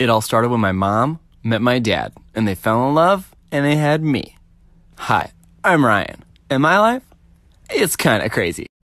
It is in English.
It all started when my mom met my dad, and they fell in love, and they had me. Hi, I'm Ryan, and my life, it's kind of crazy.